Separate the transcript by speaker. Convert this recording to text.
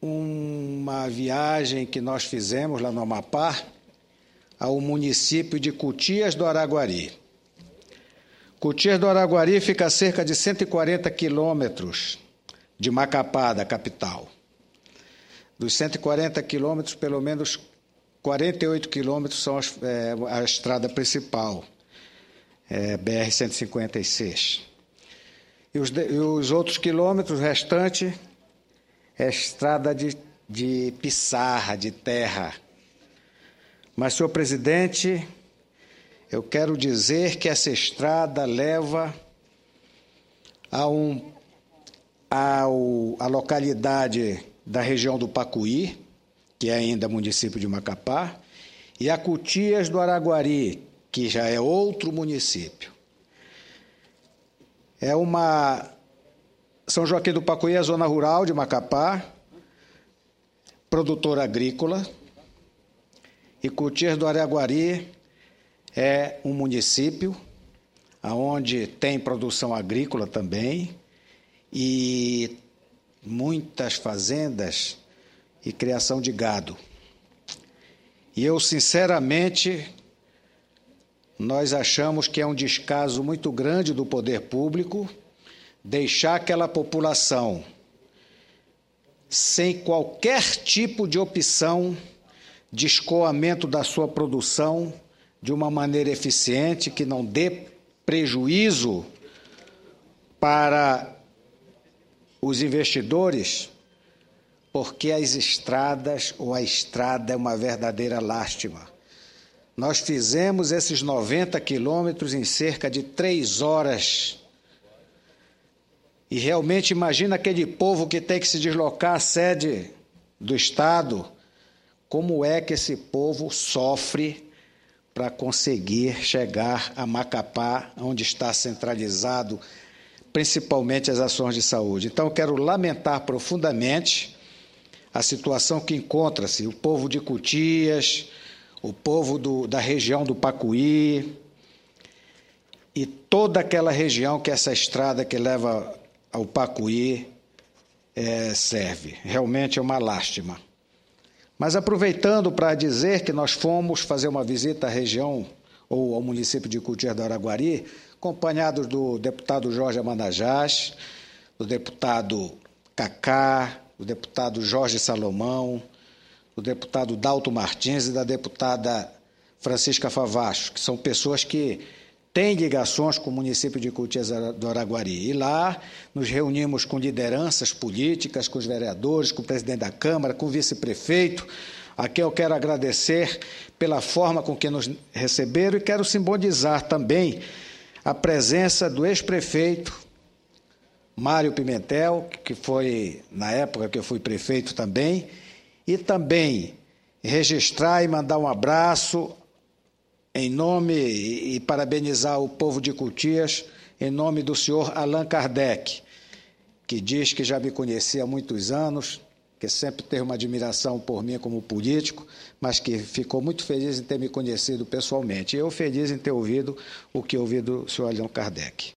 Speaker 1: uma viagem que nós fizemos lá no Amapá, ao município de Cutias do Araguari. Cutias do Araguari fica a cerca de 140 quilômetros de Macapá, da capital. Dos 140 quilômetros, pelo menos 48 quilômetros são as, é, a estrada principal, é, BR-156. E os, de, e os outros quilômetros restantes é estrada de, de pissarra, de terra. Mas, senhor presidente, eu quero dizer que essa estrada leva a, um, a localidade da região do Pacuí, que é ainda município de Macapá, e a Cutias do Araguari, que já é outro município. É uma são Joaquim do Pacuí é a zona rural de Macapá, produtora agrícola. E Cutir do Araguari é um município onde tem produção agrícola também e muitas fazendas e criação de gado. E eu, sinceramente, nós achamos que é um descaso muito grande do poder público deixar aquela população sem qualquer tipo de opção de escoamento da sua produção de uma maneira eficiente, que não dê prejuízo para os investidores, porque as estradas ou a estrada é uma verdadeira lástima. Nós fizemos esses 90 quilômetros em cerca de três horas e realmente imagina aquele povo que tem que se deslocar à sede do Estado, como é que esse povo sofre para conseguir chegar a Macapá, onde está centralizado principalmente as ações de saúde. Então, eu quero lamentar profundamente a situação que encontra-se o povo de Cutias, o povo do, da região do Pacuí e toda aquela região que é essa estrada que leva ao Pacuí é, serve. Realmente é uma lástima. Mas aproveitando para dizer que nós fomos fazer uma visita à região ou ao município de Cutia do Araguari, acompanhados do deputado Jorge Amanajás, do deputado Cacá, do deputado Jorge Salomão, do deputado Dalto Martins e da deputada Francisca Favacho, que são pessoas que tem ligações com o município de Coutias do Araguari. E lá nos reunimos com lideranças políticas, com os vereadores, com o presidente da Câmara, com o vice-prefeito. Aqui eu quero agradecer pela forma com que nos receberam e quero simbolizar também a presença do ex-prefeito Mário Pimentel, que foi na época que eu fui prefeito também, e também registrar e mandar um abraço em nome e parabenizar o povo de Cultias, em nome do senhor Allan Kardec, que diz que já me conhecia há muitos anos, que sempre teve uma admiração por mim como político, mas que ficou muito feliz em ter me conhecido pessoalmente. Eu feliz em ter ouvido o que ouvi do senhor Allan Kardec.